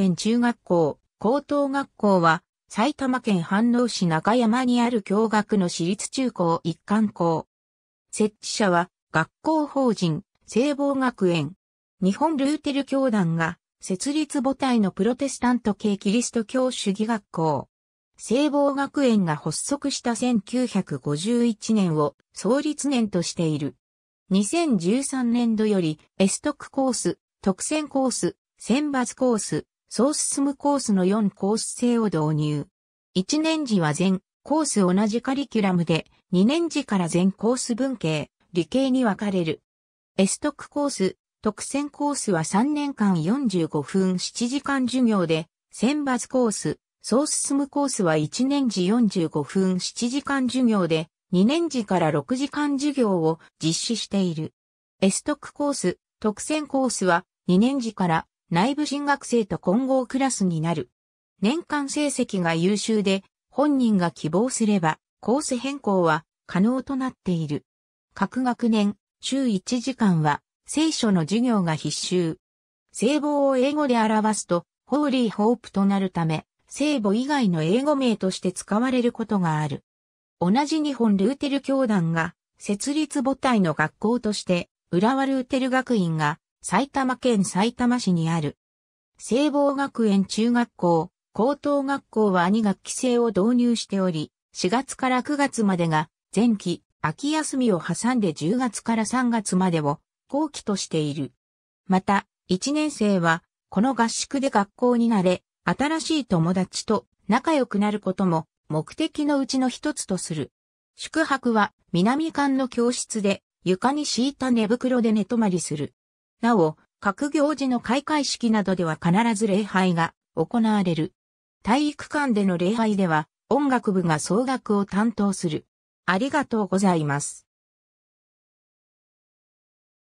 県中学校、高等学校は、埼玉県飯能市中山にある共学の私立中高一貫校。設置者は、学校法人、聖望学園。日本ルーテル教団が、設立母体のプロテスタント系キリスト教主義学校。聖望学園が発足した1951年を創立年としている。2013年度より、エストクコース、特選コース、選抜コース、そう進むコースの4コース制を導入。1年時は全コース同じカリキュラムで、2年時から全コース文系、理系に分かれる。S 特コース、特選コースは3年間45分7時間授業で、選抜コース、そう進むコースは1年時45分7時間授業で、2年時から6時間授業を実施している。S 特コース、特選コースは2年時から内部進学生と混合クラスになる。年間成績が優秀で、本人が希望すれば、コース変更は可能となっている。各学年、週1時間は、聖書の授業が必修。聖母を英語で表すと、ホーリーホープとなるため、聖母以外の英語名として使われることがある。同じ日本ルーテル教団が、設立母体の学校として、浦和ルーテル学院が埼玉県埼玉市にある。聖望学園中学校、高等学校は2学期制を導入しており、4月から9月までが前期、秋休みを挟んで10月から3月までを後期としている。また、1年生は、この合宿で学校になれ、新しい友達と仲良くなることも目的のうちの一つとする。宿泊は南館の教室で床に敷いた寝袋で寝泊まりする。なお、各行事の開会式などでは必ず礼拝が行われる。体育館での礼拝では音楽部が総額を担当する。ありがとうございます。